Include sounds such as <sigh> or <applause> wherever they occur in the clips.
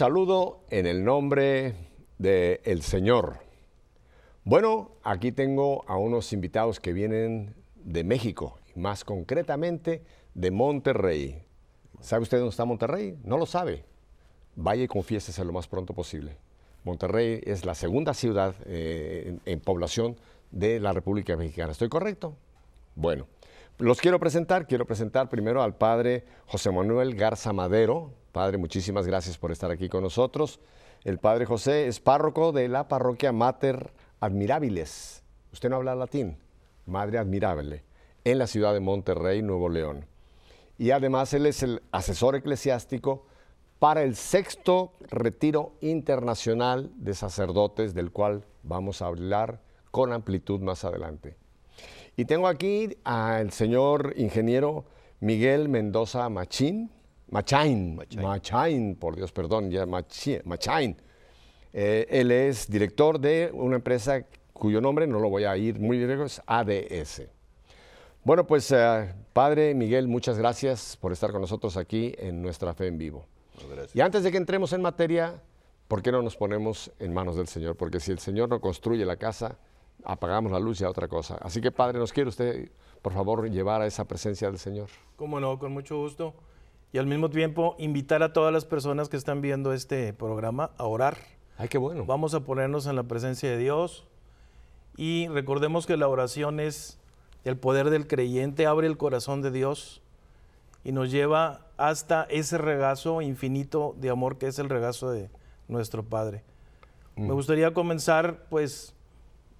saludo en el nombre del el Señor. Bueno, aquí tengo a unos invitados que vienen de México, más concretamente de Monterrey. ¿Sabe usted dónde está Monterrey? No lo sabe. Vaya y confiésese lo más pronto posible. Monterrey es la segunda ciudad eh, en población de la República Mexicana. ¿Estoy correcto? Bueno, los quiero presentar. Quiero presentar primero al padre José Manuel Garza Madero, Padre, muchísimas gracias por estar aquí con nosotros. El Padre José es párroco de la parroquia Mater Admirabiles. Usted no habla latín, Madre Admirable, en la ciudad de Monterrey, Nuevo León. Y además él es el asesor eclesiástico para el sexto retiro internacional de sacerdotes, del cual vamos a hablar con amplitud más adelante. Y tengo aquí al señor ingeniero Miguel Mendoza Machín, Machain, Machain, por Dios, perdón, ya Machain. Eh, él es director de una empresa cuyo nombre no lo voy a ir muy lejos, ADS. Bueno, pues eh, padre Miguel, muchas gracias por estar con nosotros aquí en nuestra fe en vivo. Y antes de que entremos en materia, ¿por qué no nos ponemos en manos del Señor? Porque si el Señor no construye la casa, apagamos la luz y a otra cosa. Así que padre, ¿nos quiere usted, por favor, llevar a esa presencia del Señor? Cómo no, con mucho gusto y al mismo tiempo invitar a todas las personas que están viendo este programa a orar. Ay, qué bueno. Vamos a ponernos en la presencia de Dios y recordemos que la oración es el poder del creyente, abre el corazón de Dios y nos lleva hasta ese regazo infinito de amor que es el regazo de nuestro Padre. Mm. Me gustaría comenzar pues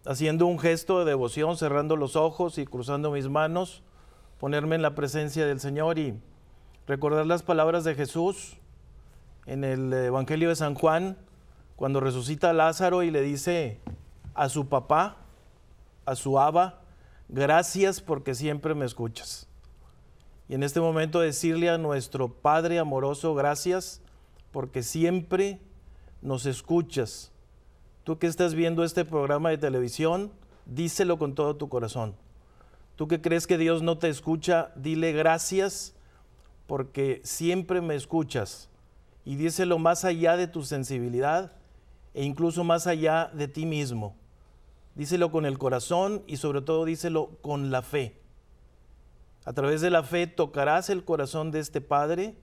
haciendo un gesto de devoción, cerrando los ojos y cruzando mis manos, ponerme en la presencia del Señor y recordar las palabras de Jesús en el Evangelio de San Juan, cuando resucita a Lázaro y le dice a su papá, a su aba, gracias porque siempre me escuchas. Y en este momento decirle a nuestro Padre amoroso, gracias porque siempre nos escuchas. Tú que estás viendo este programa de televisión, díselo con todo tu corazón. Tú que crees que Dios no te escucha, dile gracias porque siempre me escuchas y díselo más allá de tu sensibilidad e incluso más allá de ti mismo. Díselo con el corazón y sobre todo díselo con la fe. A través de la fe tocarás el corazón de este Padre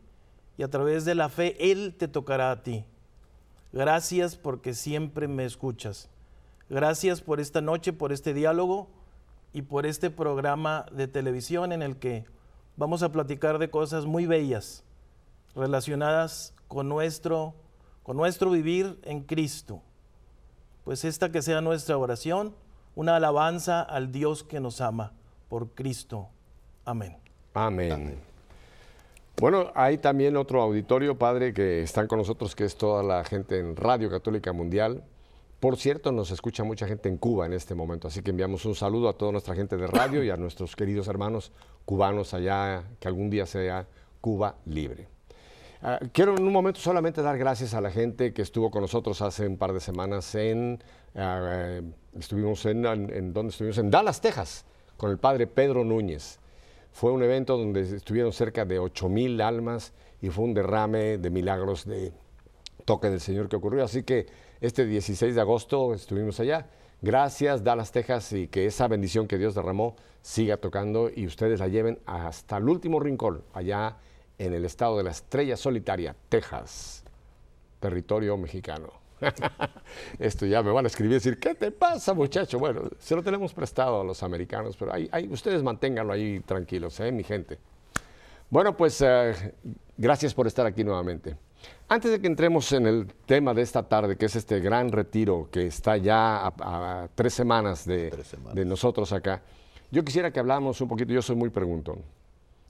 y a través de la fe Él te tocará a ti. Gracias porque siempre me escuchas. Gracias por esta noche, por este diálogo y por este programa de televisión en el que vamos a platicar de cosas muy bellas relacionadas con nuestro, con nuestro vivir en Cristo. Pues esta que sea nuestra oración, una alabanza al Dios que nos ama por Cristo. Amén. Amén. Bueno, hay también otro auditorio, Padre, que están con nosotros, que es toda la gente en Radio Católica Mundial. Por cierto, nos escucha mucha gente en Cuba en este momento, así que enviamos un saludo a toda nuestra gente de radio y a nuestros queridos hermanos cubanos allá, que algún día sea Cuba libre. Ah, quiero en un momento solamente dar gracias a la gente que estuvo con nosotros hace un par de semanas en, ah, eh, estuvimos en, ¿dónde estuvimos? En Dallas, Texas, con el padre Pedro Núñez. Fue un evento donde estuvieron cerca de 8 mil almas y fue un derrame de milagros de toque del Señor que ocurrió. Así que este 16 de agosto estuvimos allá. Gracias, Dallas, Texas, y que esa bendición que Dios derramó siga tocando y ustedes la lleven hasta el último rincón, allá en el estado de la estrella solitaria, Texas, territorio mexicano. <laughs> Esto ya me van a escribir y decir, ¿qué te pasa, muchacho? Bueno, se lo tenemos prestado a los americanos, pero ahí, ustedes manténganlo ahí tranquilos, ¿eh, mi gente. Bueno, pues eh, gracias por estar aquí nuevamente. Antes de que entremos en el tema de esta tarde, que es este gran retiro que está ya a, tres, semanas de, nosotros acá, yo quisiera que hablamos un poquito, yo soy muy preguntón,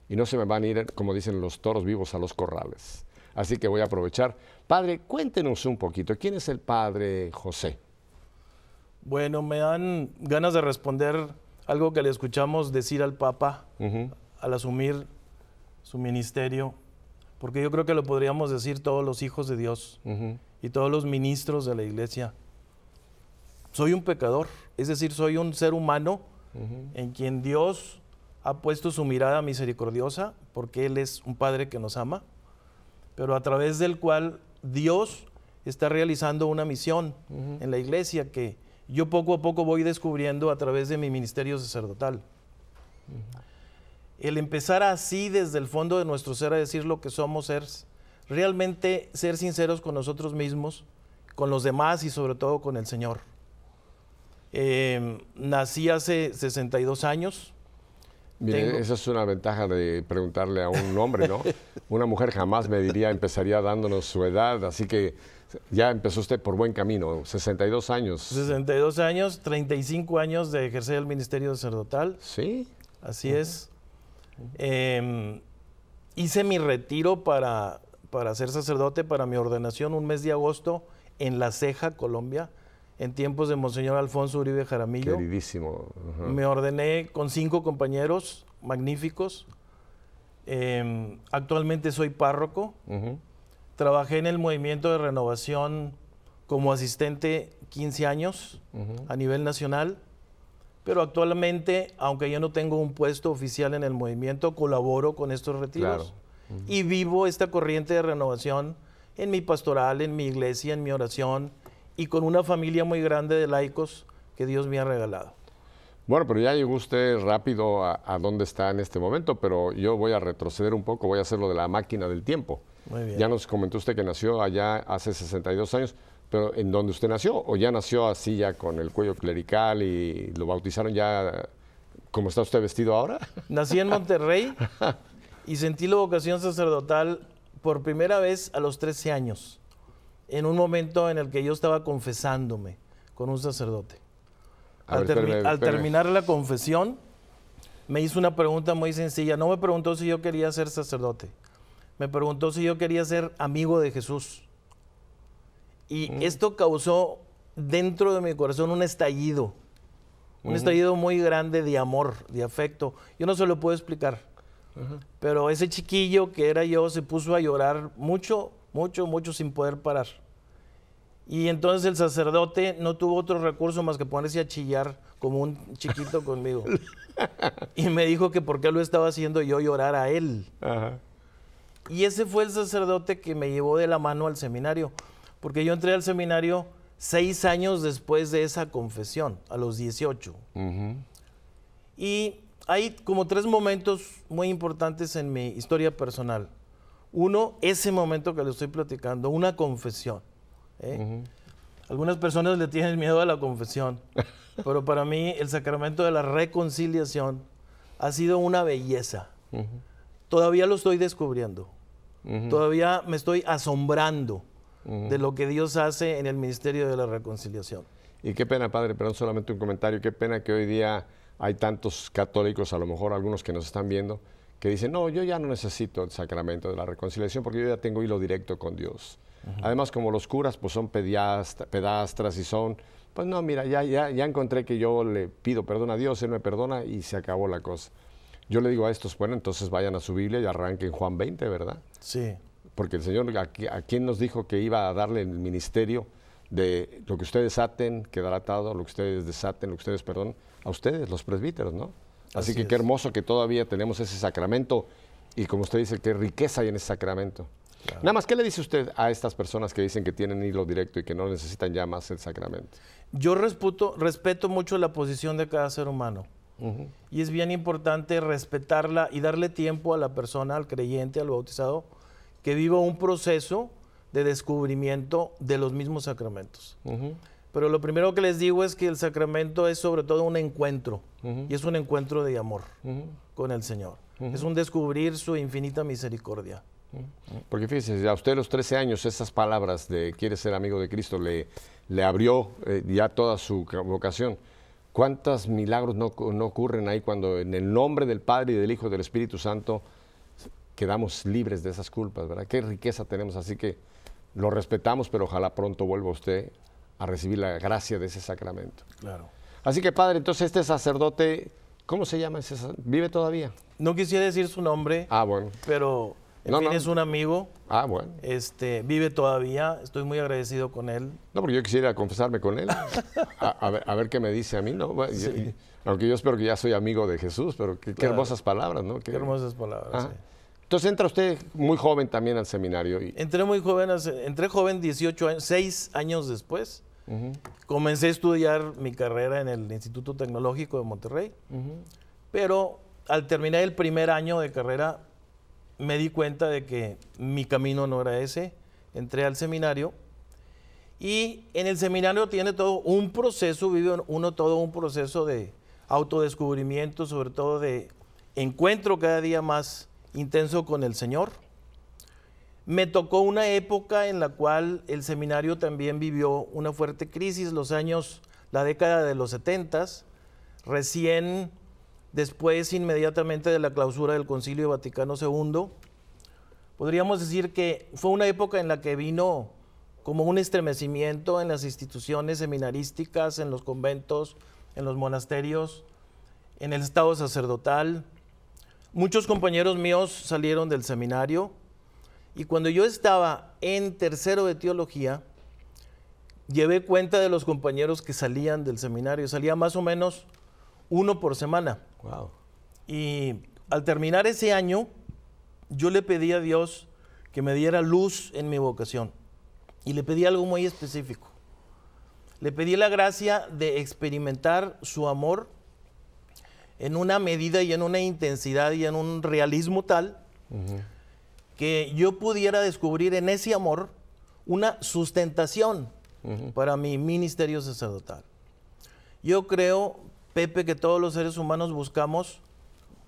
y no se me van a ir, como dicen los toros vivos, a los corrales. Así que voy a aprovechar. Padre, cuéntenos un poquito, ¿quién es el padre José? Bueno, me dan ganas de responder algo que le escuchamos decir al Papa al asumir su ministerio porque yo creo que lo podríamos decir todos los hijos de Dios y todos los ministros de la iglesia. Soy un pecador, es decir, soy un ser humano en quien Dios ha puesto su mirada misericordiosa, porque Él es un Padre que nos ama, pero a través del cual Dios está realizando una misión en la iglesia que yo poco a poco voy descubriendo a través de mi ministerio sacerdotal el empezar así desde el fondo de nuestro ser a decir lo que somos seres, realmente ser sinceros con nosotros mismos, con los demás y sobre todo con el Señor. Em, nací hace 62 años. esa es una ventaja de preguntarle a un hombre, ¿no? <laughs> una mujer jamás me diría, empezaría dándonos su edad, así que ya empezó usted por buen camino, 62 años. 62 años, 35 años de ejercer el ministerio sacerdotal. Sí. Así es. Em, hice mi retiro para, para ser sacerdote, para mi ordenación, un mes de agosto en La Ceja, Colombia, en tiempos de Monseñor Alfonso Uribe Jaramillo. Queridísimo. Me ordené con cinco compañeros magníficos. Em, actualmente soy párroco. Trabajé en el movimiento de renovación como asistente 15 años a nivel nacional pero actualmente, aunque yo no tengo un puesto oficial en el movimiento, colaboro con estos retiros y vivo esta corriente de renovación en mi pastoral, en mi iglesia, en mi oración y con una familia muy grande de laicos que Dios me ha regalado. Bueno, pero ya llegó usted rápido a, a dónde está en este momento, pero yo voy a retroceder un poco, voy a hacer lo de la máquina del tiempo. Ya nos comentó usted que nació allá hace 62 años pero en donde usted nació, o ya nació así ya con el cuello clerical y lo bautizaron ya como está usted vestido ahora. <laughs> Nací en Monterrey y sentí la vocación sacerdotal por primera vez a los 13 años, en un momento en el que yo estaba confesándome con un sacerdote. al terminar la confesión, me hizo una pregunta muy sencilla. No me preguntó si yo quería ser sacerdote, me preguntó si yo quería ser amigo de Jesús. Y mm. esto causó dentro de mi corazón un estallido, un estallido muy grande de amor, de afecto. Yo no se lo puedo explicar, pero ese chiquillo que era yo se puso a llorar mucho, mucho, mucho sin poder parar. Y entonces el sacerdote no tuvo otro recurso más que ponerse a chillar como un chiquito conmigo. <laughs> y me dijo que por qué lo estaba haciendo yo llorar a él. Y ese fue el sacerdote que me llevó de la mano al seminario porque yo entré al seminario seis años después de esa confesión, a los 18. Y hay como tres momentos muy importantes en mi historia personal. Uno, ese momento que le estoy platicando, una confesión. ¿eh? Algunas personas le tienen miedo a la confesión, <laughs> pero para mí el sacramento de la reconciliación ha sido una belleza. Todavía lo estoy descubriendo, todavía me estoy asombrando de lo que Dios hace en el Ministerio de la Reconciliación. Y qué pena, padre, perdón, solamente un comentario, qué pena que hoy día hay tantos católicos, a lo mejor algunos que nos están viendo, que dicen, no, yo ya no necesito el sacramento de la reconciliación porque yo ya tengo hilo directo con Dios. Además, como los curas pues son pedastras y son, pues no, mira, ya, ya, ya encontré que yo le pido perdón a Dios, Él me perdona y se acabó la cosa. Yo le digo a estos, bueno, entonces vayan a su Biblia y arranquen Juan 20, ¿verdad? Sí porque el Señor, ¿a, quién nos dijo que iba a darle el ministerio de lo que ustedes aten, quedará atado, lo que ustedes desaten, lo que ustedes, perdón, a ustedes, los presbíteros, ¿no? Así, que qué hermoso que todavía tenemos ese sacramento y como usted dice, qué riqueza hay en ese sacramento. Nada más, ¿qué le dice usted a estas personas que dicen que tienen hilo directo y que no necesitan ya más el sacramento? Yo respeto, respeto mucho la posición de cada ser humano. Y es bien importante respetarla y darle tiempo a la persona, al creyente, al bautizado, que vivo un proceso de descubrimiento de los mismos sacramentos. Pero lo primero que les digo es que el sacramento es sobre todo un encuentro, y es un encuentro de amor con el Señor. Es un descubrir su infinita misericordia. Porque fíjense, a usted los 13 años esas palabras de quiere ser amigo de Cristo le, le abrió eh, ya toda su vocación. ¿Cuántos milagros no, no ocurren ahí cuando en el nombre del Padre y del Hijo y del Espíritu Santo quedamos libres de esas culpas, ¿verdad? Qué riqueza tenemos, así que lo respetamos, pero ojalá pronto vuelva usted a recibir la gracia de ese sacramento. Claro. Así que, padre, entonces este sacerdote, ¿cómo se llama? Ese, ¿Vive todavía? No quisiera decir su nombre. Ah, bueno. Pero es un amigo. Ah, bueno. Este, vive todavía. Estoy muy agradecido con él. No, porque yo quisiera confesarme con él. <laughs> a, ver, qué me dice a mí, ¿no? aunque yo espero que ya soy amigo de Jesús, pero qué, hermosas palabras, ¿no? Qué, hermosas palabras. Entonces entra usted muy joven también al seminario. Y... Entré muy joven, entré joven 18 años, 6 años después. Comencé a estudiar mi carrera en el Instituto Tecnológico de Monterrey, pero al terminar el primer año de carrera me di cuenta de que mi camino no era ese. Entré al seminario y en el seminario tiene todo un proceso, vive uno todo un proceso de autodescubrimiento, sobre todo de encuentro cada día más intenso con el Señor. Me tocó una época en la cual el seminario también vivió una fuerte crisis, los años, la década de los 70, recién después, inmediatamente de la clausura del Concilio Vaticano II. Podríamos decir que fue una época en la que vino como un estremecimiento en las instituciones seminarísticas, en los conventos, en los monasterios, en el estado sacerdotal, Muchos compañeros míos salieron del seminario y cuando yo estaba en tercero de teología, llevé cuenta de los compañeros que salían del seminario. Salía más o menos uno por semana. Y al terminar ese año, yo le pedí a Dios que me diera luz en mi vocación. Y le pedí algo muy específico. Le pedí la gracia de experimentar su amor en una medida y en una intensidad y en un realismo tal que yo pudiera descubrir en ese amor una sustentación para mi ministerio sacerdotal. Yo creo, Pepe, que todos los seres humanos buscamos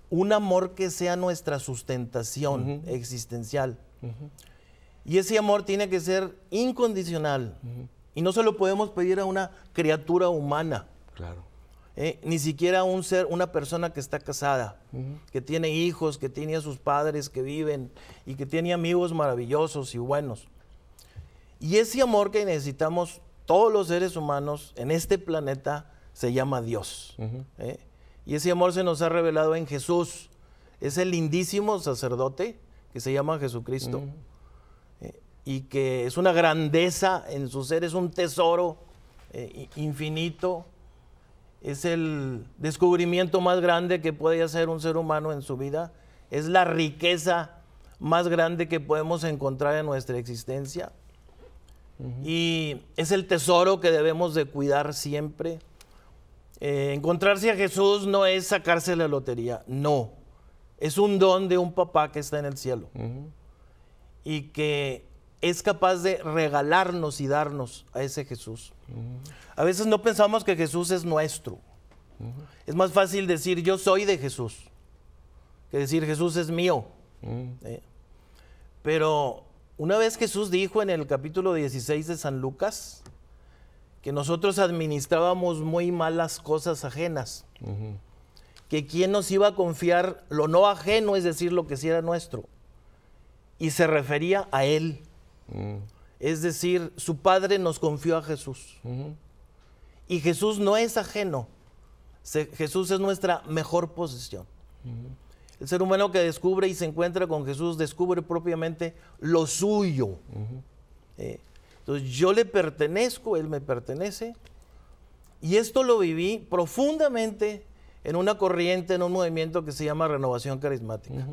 un amor que sea nuestra sustentación existencial. Y ese amor tiene que ser incondicional. Y no se lo podemos pedir a una criatura humana. Claro. ¿eh? ni siquiera un ser, una persona que está casada, que tiene hijos, que tiene a sus padres que viven y que tiene amigos maravillosos y buenos. Y ese amor que necesitamos todos los seres humanos en este planeta se llama Dios. ¿eh? Y ese amor se nos ha revelado en Jesús. Es el lindísimo sacerdote que se llama Jesucristo. ¿eh? y que es una grandeza en su ser, es un tesoro infinito es el descubrimiento más grande que puede hacer un ser humano en su vida, es la riqueza más grande que podemos encontrar en nuestra existencia y es el tesoro que debemos de cuidar siempre. Eh, encontrarse a Jesús no es sacarse la lotería, no, es un don de un papá que está en el cielo y que es capaz de regalarnos y darnos a ese Jesús. A veces no pensamos que Jesús es nuestro. Es más fácil decir yo soy de Jesús que decir Jesús es mío. ¿Eh? Pero una vez Jesús dijo en el capítulo 16 de San Lucas que nosotros administrábamos muy malas cosas ajenas. Que quien nos iba a confiar lo no ajeno, es decir, lo que sí era nuestro. Y se refería a Él Mm. Es decir, su Padre nos confió a Jesús. Y Jesús no es ajeno. Jesús es nuestra mejor posesión. El ser humano que descubre y se encuentra con Jesús descubre propiamente lo suyo. Eh, entonces yo le pertenezco, Él me pertenece. Y esto lo viví profundamente en una corriente, en un movimiento que se llama renovación carismática.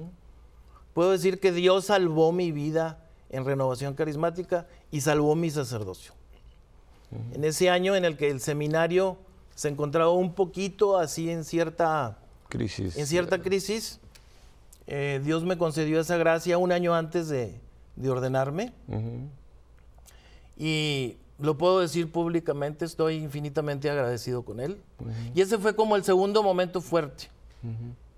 Puedo decir que Dios salvó mi vida en Renovación Carismática y salvó mi sacerdocio. En ese año en el que el seminario se encontraba un poquito así en cierta crisis, en cierta crisis eh, Dios me concedió esa gracia un año antes de, ordenarme. Y lo puedo decir públicamente, estoy infinitamente agradecido con él. Y ese fue como el segundo momento fuerte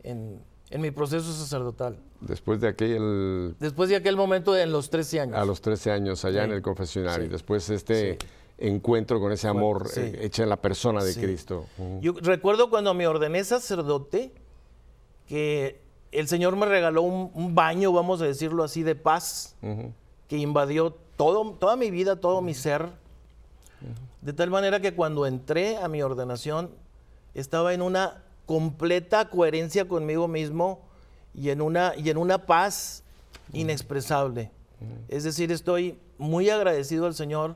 en, en mi proceso sacerdotal. Después de aquel... Después de aquel momento en los 13 años. A los 13 años, allá en el confesionario. y Después este encuentro con ese amor eh, hecho en la persona de Cristo. Yo recuerdo cuando me ordené sacerdote que el Señor me regaló un, baño, vamos a decirlo así, de paz, que invadió todo, toda mi vida, todo mi ser. De tal manera que cuando entré a mi ordenación, estaba en una completa coherencia conmigo mismo y en una, y en una paz inexpresable. Es decir, estoy muy agradecido al Señor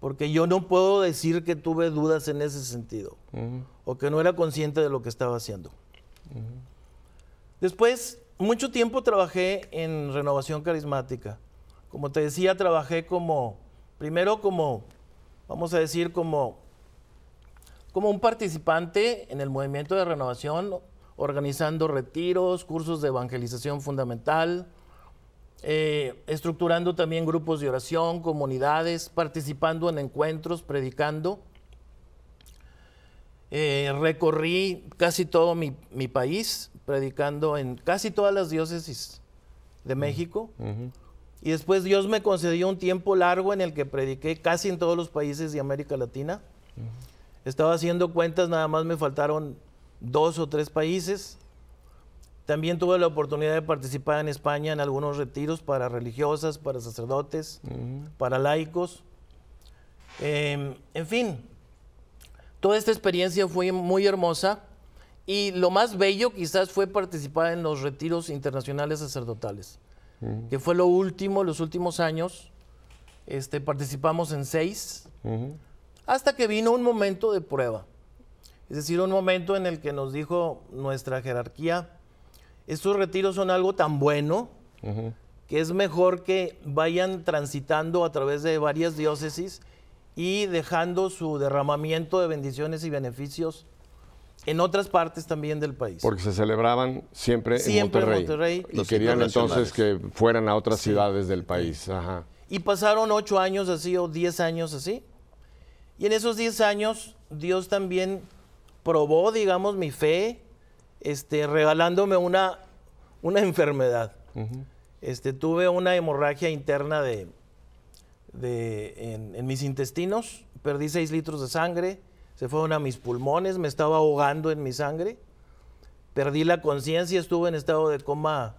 porque yo no puedo decir que tuve dudas en ese sentido o que no era consciente de lo que estaba haciendo. Después, mucho tiempo trabajé en renovación carismática. Como te decía, trabajé como, primero como, vamos a decir, como como un participante en el movimiento de renovación, organizando retiros, cursos de evangelización fundamental, eh, estructurando también grupos de oración, comunidades, participando en encuentros, predicando. Eh, recorrí casi todo mi, país, predicando en casi todas las diócesis de México. Y después Dios me concedió un tiempo largo en el que prediqué casi en todos los países de América Latina. Estaba haciendo cuentas, nada más me faltaron dos o tres países. También tuve la oportunidad de participar en España en algunos retiros para religiosas, para sacerdotes, para laicos. Em, en fin, toda esta experiencia fue muy hermosa y lo más bello quizás fue participar en los retiros internacionales sacerdotales, que fue lo último, los últimos años. Este, participamos en seis. Hasta que vino un momento de prueba. Es decir, un momento en el que nos dijo nuestra jerarquía, estos retiros son algo tan bueno que es mejor que vayan transitando a través de varias diócesis y dejando su derramamiento de bendiciones y beneficios en otras partes también del país. Porque se celebraban siempre, en Monterrey. y, querían entonces que fueran a otras ciudades del país. Y pasaron ocho años así o diez años así. Y en esos 10 años, Dios también probó, digamos, mi fe, este, regalándome una, una enfermedad. este, tuve una hemorragia interna de, de en, en, mis intestinos, perdí 6 litros de sangre, se fueron a mis pulmones, me estaba ahogando en mi sangre, perdí la conciencia, estuve en estado de coma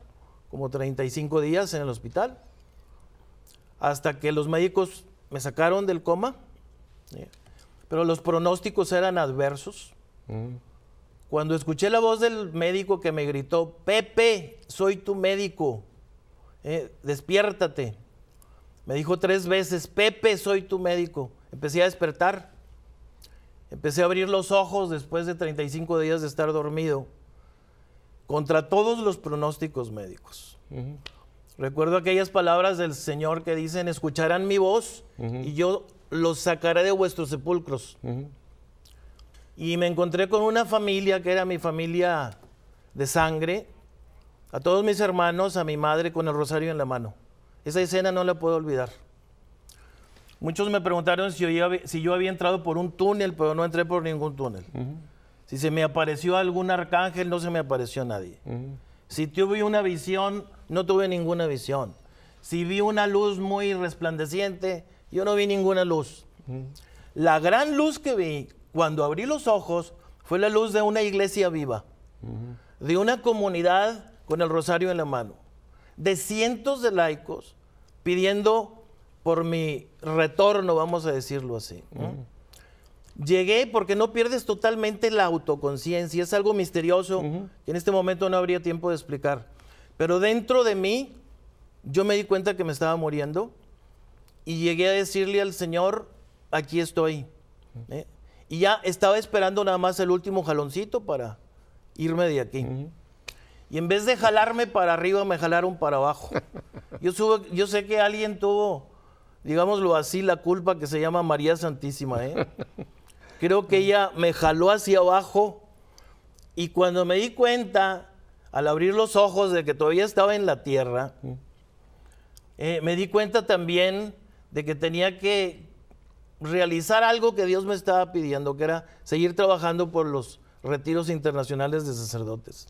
como 35 días en el hospital, hasta que los médicos me sacaron del coma pero los pronósticos eran adversos. Mm. Cuando escuché la voz del médico que me gritó, Pepe, soy tu médico, eh, despiértate. Me dijo tres veces, Pepe, soy tu médico. Empecé a despertar. Empecé a abrir los ojos después de 35 días de estar dormido, contra todos los pronósticos médicos. Recuerdo aquellas palabras del Señor que dicen, escucharán mi voz y yo los sacaré de vuestros sepulcros. Y me encontré con una familia que era mi familia de sangre, a todos mis hermanos, a mi madre con el rosario en la mano. Esa escena no la puedo olvidar. Muchos me preguntaron si yo, había, si yo había entrado por un túnel, pero no entré por ningún túnel. Si se me apareció algún arcángel, no se me apareció nadie. Si tuve una visión, no tuve ninguna visión. Si vi una luz muy resplandeciente, yo no vi ninguna luz. La gran luz que vi cuando abrí los ojos fue la luz de una iglesia viva, de una comunidad con el rosario en la mano, de cientos de laicos pidiendo por mi retorno, vamos a decirlo así. Llegué porque no pierdes totalmente la autoconciencia, es algo misterioso que en este momento no habría tiempo de explicar, pero dentro de mí yo me di cuenta que me estaba muriendo y llegué a decirle al Señor, aquí estoy. ¿eh? Y ya estaba esperando nada más el último jaloncito para irme de aquí. Y en vez de jalarme para arriba, me jalaron para abajo. Yo, subo, yo sé que alguien tuvo, digámoslo así, la culpa que se llama María Santísima. ¿eh? Creo que ella me jaló hacia abajo y cuando me di cuenta, al abrir los ojos de que todavía estaba en la tierra, eh, me di cuenta también de que tenía que realizar algo que Dios me estaba pidiendo, que era seguir trabajando por los retiros internacionales de sacerdotes.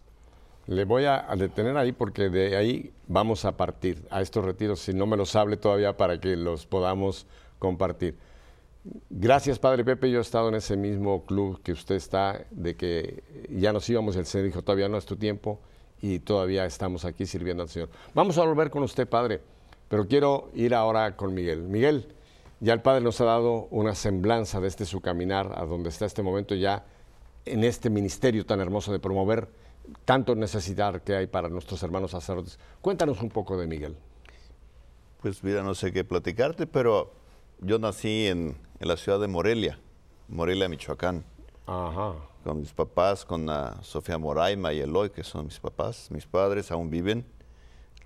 Le voy a, detener ahí porque de ahí vamos a partir a estos retiros, si no me los hable todavía para que los podamos compartir. Gracias, Padre Pepe. Yo he estado en ese mismo club que usted está, de que ya nos íbamos, el Señor dijo, todavía no es tu tiempo y todavía estamos aquí sirviendo al Señor. Vamos a volver con usted, Padre. Pero quiero ir ahora con Miguel. Miguel, ya el Padre nos ha dado una semblanza de este su caminar, a donde está este momento ya en este ministerio tan hermoso de promover tanto necesidad que hay para nuestros hermanos sacerdotes. Cuéntanos un poco de Miguel. Pues mira, no sé qué platicarte, pero yo nací en, la ciudad de Morelia, Morelia, Michoacán. Ajá. Con mis papás, con Sofía Moraima y Eloy, que son mis papás. Mis padres aún viven.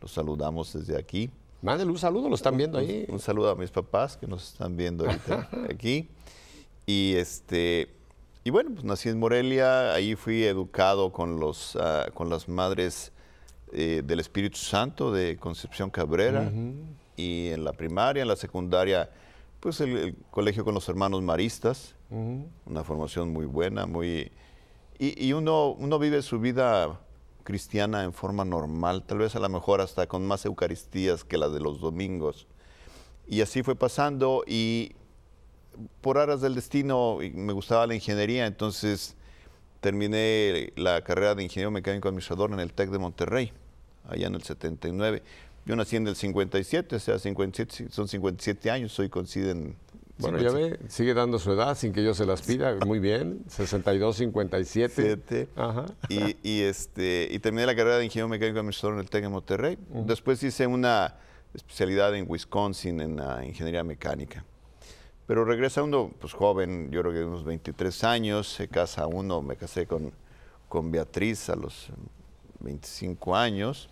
Los saludamos desde aquí. Mándale un saludo, lo están viendo ahí. Un, saludo a mis papás que nos están viendo ahorita <laughs> aquí. Y este y bueno, pues nací en Morelia, ahí fui educado con los ah, con las madres eh, del Espíritu Santo de Concepción Cabrera. Y en la primaria, en la secundaria, pues el, colegio con los hermanos maristas, una formación muy buena, muy y, y uno, uno vive su vida cristiana en forma normal, tal vez a lo mejor hasta con más Eucaristías que las de los domingos. Y así fue pasando y por aras del destino me gustaba la ingeniería, entonces terminé la carrera de ingeniero mecánico administrador en el TEC de Monterrey, allá en el 79. Yo nací en el 57, o sea, 57, son 57 años, soy coinciden bueno, pues ya ve, sigue dando su edad sin que yo se las pida, muy bien, 62, 57. Ajá. Y, y, este, y terminé la carrera de ingeniero mecánico en el TEC en Monterrey. Después hice una especialidad en Wisconsin en la ingeniería mecánica. Pero regresa uno, pues joven, yo creo que de unos 23 años, se casa uno, me casé con, con Beatriz a los 25 años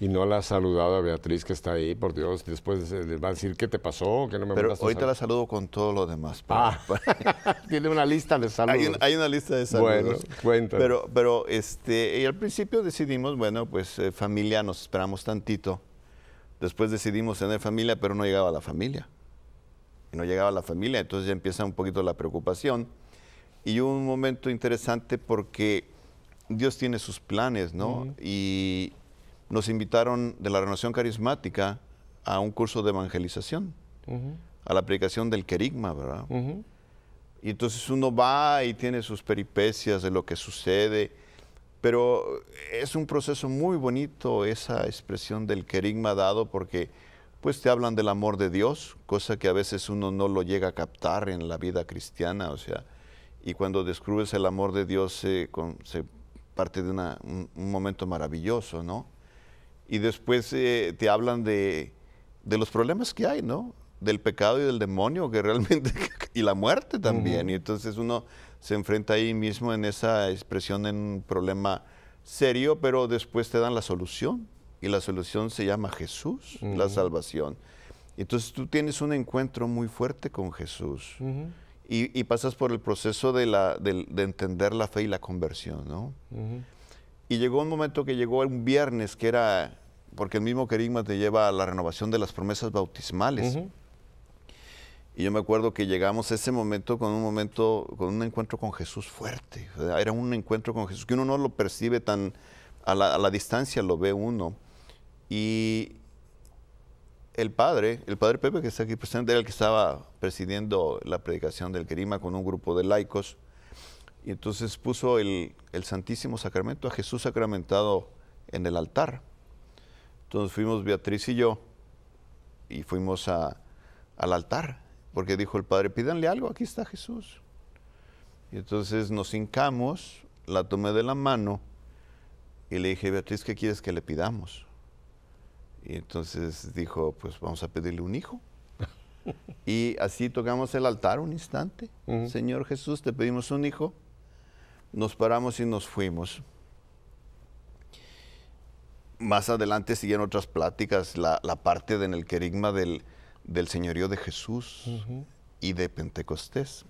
y no la ha saludado a Beatriz que está ahí, por Dios, después le va a decir, ¿qué te pasó? que no me pero hoy te la saludo con todo lo demás. Ah. <laughs> tiene una lista de saludos. Hay, una lista de saludos. Bueno, cuéntame. Pero, pero este, y al principio decidimos, bueno, pues eh, familia, nos esperamos tantito. Después decidimos tener familia, pero no llegaba la familia. Y no llegaba la familia, entonces ya empieza un poquito la preocupación. Y un momento interesante porque Dios tiene sus planes, ¿no? Y nos invitaron de la Renovación Carismática a un curso de evangelización, a la aplicación del querigma, ¿verdad? Y entonces uno va y tiene sus peripecias de lo que sucede, pero es un proceso muy bonito esa expresión del querigma dado porque pues te hablan del amor de Dios, cosa que a veces uno no lo llega a captar en la vida cristiana, o sea, y cuando descubres el amor de Dios se, parte de un momento maravilloso, ¿no? y después eh, te hablan de, de, los problemas que hay, ¿no? Del pecado y del demonio, que realmente, <laughs> y la muerte también. Y entonces uno se enfrenta ahí mismo en esa expresión en un problema serio, pero después te dan la solución. Y la solución se llama Jesús, la salvación. Entonces tú tienes un encuentro muy fuerte con Jesús. y, pasas por el proceso de, la, de, entender la fe y la conversión, ¿no? Y llegó un momento que llegó un viernes, que era, porque el mismo querigma te lleva a la renovación de las promesas bautismales. Y yo me acuerdo que llegamos a ese momento con un momento, con un encuentro con Jesús fuerte. Era un encuentro con Jesús que uno no lo percibe tan a la, distancia, lo ve uno. Y el padre, el padre Pepe que está aquí presente, era el que estaba presidiendo la predicación del querigma con un grupo de laicos. Y entonces puso el, Santísimo Sacramento, a Jesús sacramentado en el altar. Entonces fuimos Beatriz y yo y fuimos al altar, porque dijo el Padre, pídanle algo, aquí está Jesús. Y entonces nos hincamos, la tomé de la mano y le dije, Beatriz, ¿qué quieres que le pidamos? Y entonces dijo, pues vamos a pedirle un hijo. <laughs> y así tocamos el altar un instante. Señor Jesús, te pedimos un hijo nos paramos y nos fuimos. Más adelante siguen otras pláticas, la, parte de, en el querigma del, señorío de Jesús y de Pentecostés.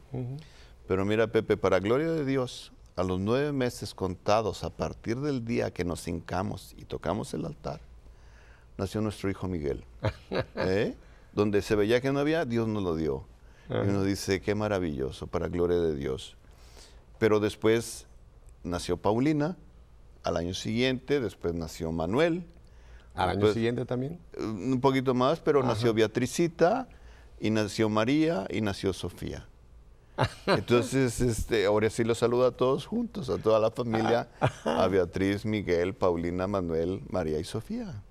Pero mira, Pepe, para gloria de Dios, a los nueve meses contados a partir del día que nos hincamos y tocamos el altar, nació nuestro hijo Miguel. <laughs> ¿Eh? Donde se veía que no había, Dios nos lo dio. Y uno ah. dice, qué maravilloso, para gloria de Dios. Pero después nació Paulina, al año siguiente, después nació Manuel. ¿Al año siguiente también? Eh, un poquito más, pero nació Beatricita, y nació María, y nació Sofía. <laughs> Entonces, este, ahora sí los saludo a todos juntos, a toda la familia, <laughs> a Beatriz, Miguel, Paulina, Manuel, María y Sofía.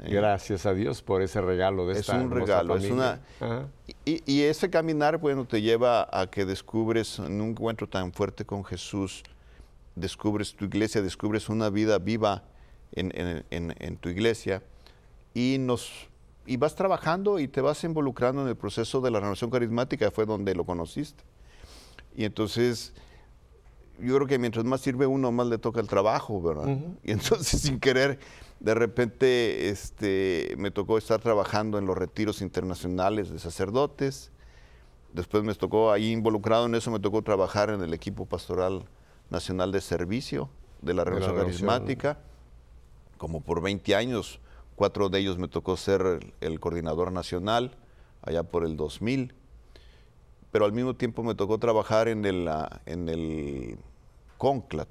Eh. Gracias a Dios por ese regalo de es esta un regalo, Es un regalo, y, ese caminar, bueno, te lleva a que descubres en un encuentro tan fuerte con Jesús, descubres tu iglesia, descubres una vida viva en, tu iglesia y nos vas trabajando y te vas involucrando en el proceso de la renovación carismática, fue donde lo conociste. Y entonces yo creo que mientras más sirve uno, más le toca el trabajo, ¿verdad? <laughs> Y entonces, sin querer, de repente este, me tocó estar trabajando en los retiros internacionales de sacerdotes. Después me tocó, ahí involucrado en eso, me tocó trabajar en el equipo pastoral nacional de servicio de la Revolución Carismática. Como por 20 años, cuatro de ellos me tocó ser el coordinador nacional, allá por el 2000 pero al mismo tiempo me tocó trabajar en el, ah, en el CONCLAT.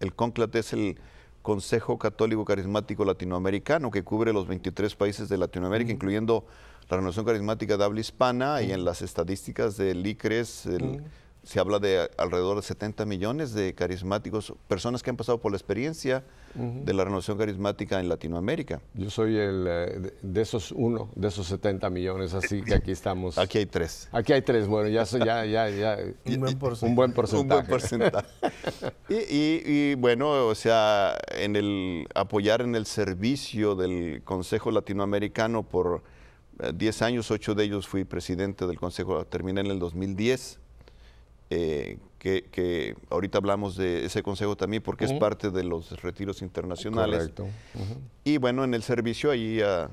El CONCLAT es el Consejo Católico Carismático Latinoamericano que cubre los 23 países de Latinoamérica, incluyendo la Renovación Carismática de Habla Hispana y en las estadísticas del ICRES, el, se habla de alrededor de 70 millones de carismáticos, personas que han pasado por la experiencia de la renovación carismática en Latinoamérica. Yo soy el eh, de esos uno, de esos 70 millones, así que aquí estamos. Aquí hay tres. Aquí hay tres, bueno, ya, ya, ya, ya <laughs> un, buen porcentaje. Un buen porcentaje. <laughs> y, bueno, o sea, en el apoyar en el servicio del Consejo Latinoamericano por 10 eh, años, ocho de ellos fui presidente del Consejo, terminé en el 2010 eh, que, ahorita hablamos de ese consejo también porque es parte de los retiros internacionales. Y bueno, en el servicio ahí ya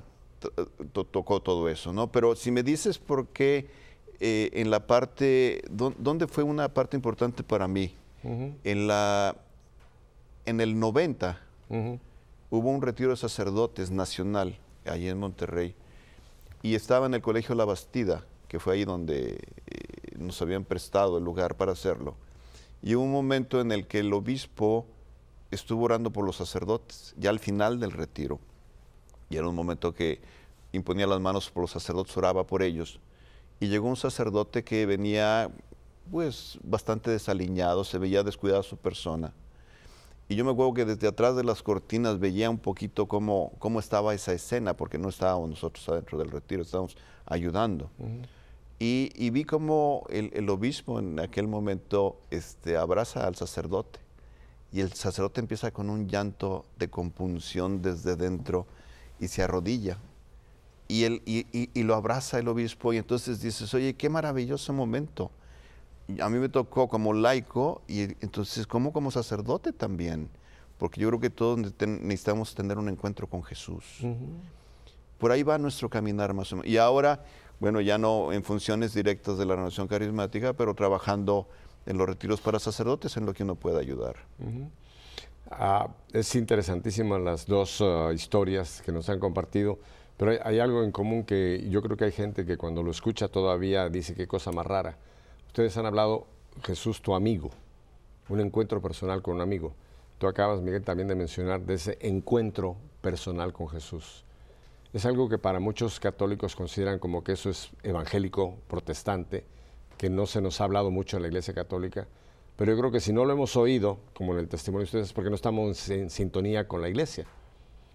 tocó todo eso, ¿no? Pero si me dices por qué eh, en la parte, ¿dónde fue una parte importante para mí? En la, en el 90 hubo un retiro de sacerdotes nacional allí en Monterrey y estaba en el Colegio La Bastida, que fue ahí donde... Eh, nos habían prestado el lugar para hacerlo. Y hubo un momento en el que el obispo estuvo orando por los sacerdotes, ya al final del retiro. Y era un momento que imponía las manos por los sacerdotes, oraba por ellos. Y llegó un sacerdote que venía pues bastante desaliñado, se veía descuidada su persona. Y yo me acuerdo que desde atrás de las cortinas veía un poquito cómo, cómo estaba esa escena, porque no estábamos nosotros adentro del retiro, estábamos ayudando. Y, vi como el, obispo en aquel momento este, abraza al sacerdote y el sacerdote empieza con un llanto de compunción desde dentro y se arrodilla y, él, y, lo abraza el obispo y entonces dices, oye, qué maravilloso momento. A mí me tocó como laico y entonces como como sacerdote también, porque yo creo que todos necesitamos tener un encuentro con Jesús. Por ahí va nuestro caminar más o menos. Y ahora bueno, ya no en funciones directas de la relación carismática, pero trabajando en los retiros para sacerdotes en lo que uno puede ayudar. Ah, es interesantísima las dos ah, historias que nos han compartido, pero hay, hay, algo en común que yo creo que hay gente que cuando lo escucha todavía dice qué cosa más rara. Ustedes han hablado Jesús tu amigo, un encuentro personal con un amigo. Tú acabas, Miguel, también de mencionar de ese encuentro personal con Jesús es algo que para muchos católicos consideran como que eso es evangélico, protestante, que no se nos ha hablado mucho en la Iglesia Católica, pero yo creo que si no lo hemos oído, como en el testimonio de ustedes, es porque no estamos en sintonía con la Iglesia,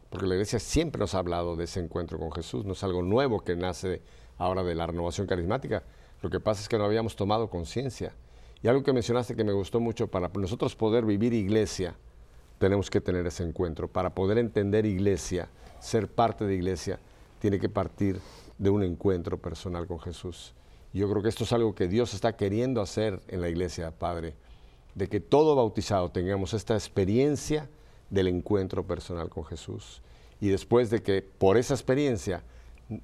porque la Iglesia siempre nos ha hablado de ese encuentro con Jesús, no es algo nuevo que nace ahora de la renovación carismática, lo que pasa es que no habíamos tomado conciencia. Y algo que mencionaste que me gustó mucho, para nosotros poder vivir iglesia, tenemos que tener ese encuentro, para poder entender iglesia, ser parte de iglesia tiene que partir de un encuentro personal con Jesús. Yo creo que esto es algo que Dios está queriendo hacer en la iglesia, Padre, de que todo bautizado tengamos esta experiencia del encuentro personal con Jesús. Y después de que por esa experiencia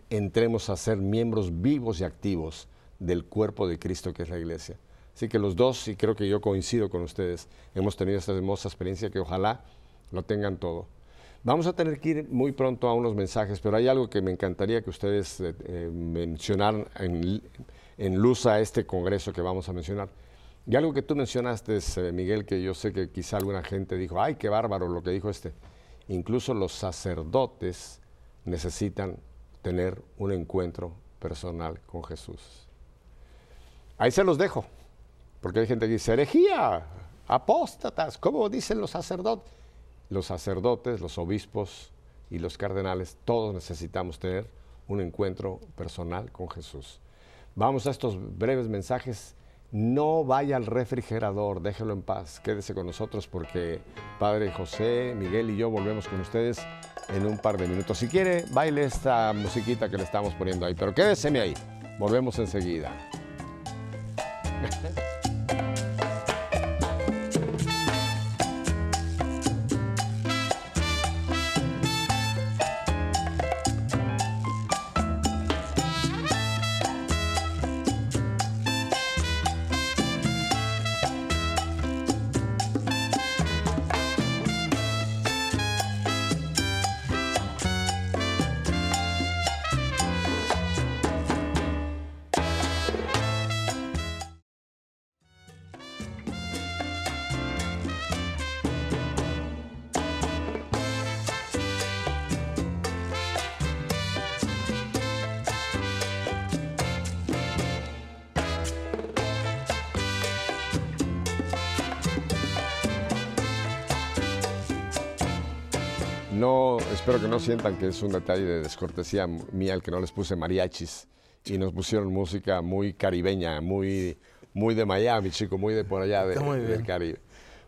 entremos a ser miembros vivos y activos del cuerpo de Cristo que es la iglesia. Así que los dos, y creo que yo coincido con ustedes, hemos tenido esta hermosa experiencia que ojalá lo tengan todo. Vamos a tener que ir muy pronto a unos mensajes, pero hay algo que me encantaría que ustedes eh, eh, mencionaran en, luz a este Congreso que vamos a mencionar. Y algo que tú mencionaste, eh, Miguel, que yo sé que quizá alguna gente dijo, ay, qué bárbaro lo que dijo este. Incluso los sacerdotes necesitan tener un encuentro personal con Jesús. Ahí se los dejo, porque hay gente que dice, herejía, apóstatas, ¿cómo dicen los sacerdotes? los sacerdotes, los obispos y los cardenales, todos necesitamos tener un encuentro personal con Jesús. Vamos a estos breves mensajes. No vaya al refrigerador, déjelo en paz, quédese con nosotros porque Padre José, Miguel y yo volvemos con ustedes en un par de minutos. Si quiere, baile esta musiquita que le estamos poniendo ahí, pero quédeseme ahí, volvemos enseguida. <laughs> sientan que es un detalle de descortesía mía el que no les puse mariachis y nos pusieron música muy caribeña, muy, muy de Miami, chico, muy de por allá del Caribe.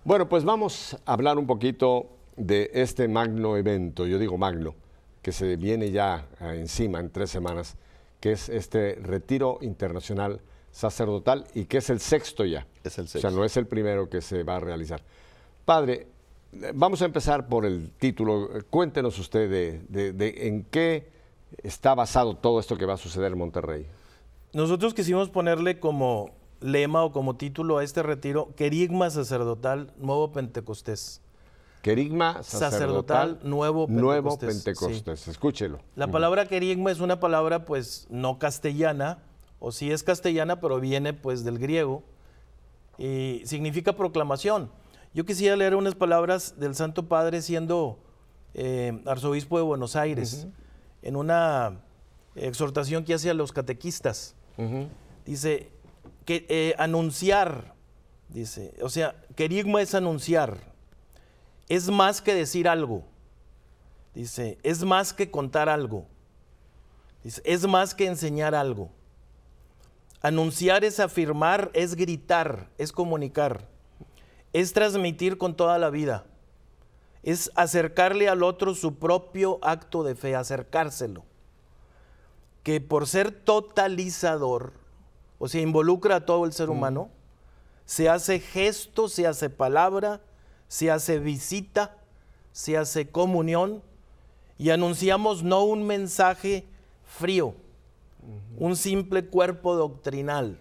Bueno, pues vamos a hablar un poquito de este magno evento, yo digo magno, que se viene ya eh, encima en tres semanas, que es este retiro internacional sacerdotal y que es el sexto ya. Es el sexto. O sea, no es el primero que se va a realizar. Padre, vamos a empezar por el título. Cuéntenos usted de, en qué está basado todo esto que va a suceder en Monterrey. Nosotros quisimos ponerle como lema o como título a este retiro, Querigma Sacerdotal Nuevo Pentecostés. Querigma sacerdotal, nuevo Pentecostés. Nuevo Pentecostés, escúchelo. La palabra querigma es una palabra pues no castellana, o sí es castellana, pero viene pues del griego, y significa proclamación. Yo quisiera leer unas palabras del Santo Padre siendo eh, arzobispo de Buenos Aires, en una exhortación que hace a los catequistas. Dice, que eh, anunciar, dice, o sea, querigma es anunciar, es más que decir algo, dice, es más que contar algo, es más que enseñar algo. Anunciar es afirmar, es gritar, es comunicar es transmitir con toda la vida, es acercarle al otro su propio acto de fe, acercárselo. Que por ser totalizador, o sea, involucra a todo el ser mm. humano, se hace gesto, se hace palabra, se hace visita, se hace comunión y anunciamos no un mensaje frío, un simple cuerpo doctrinal.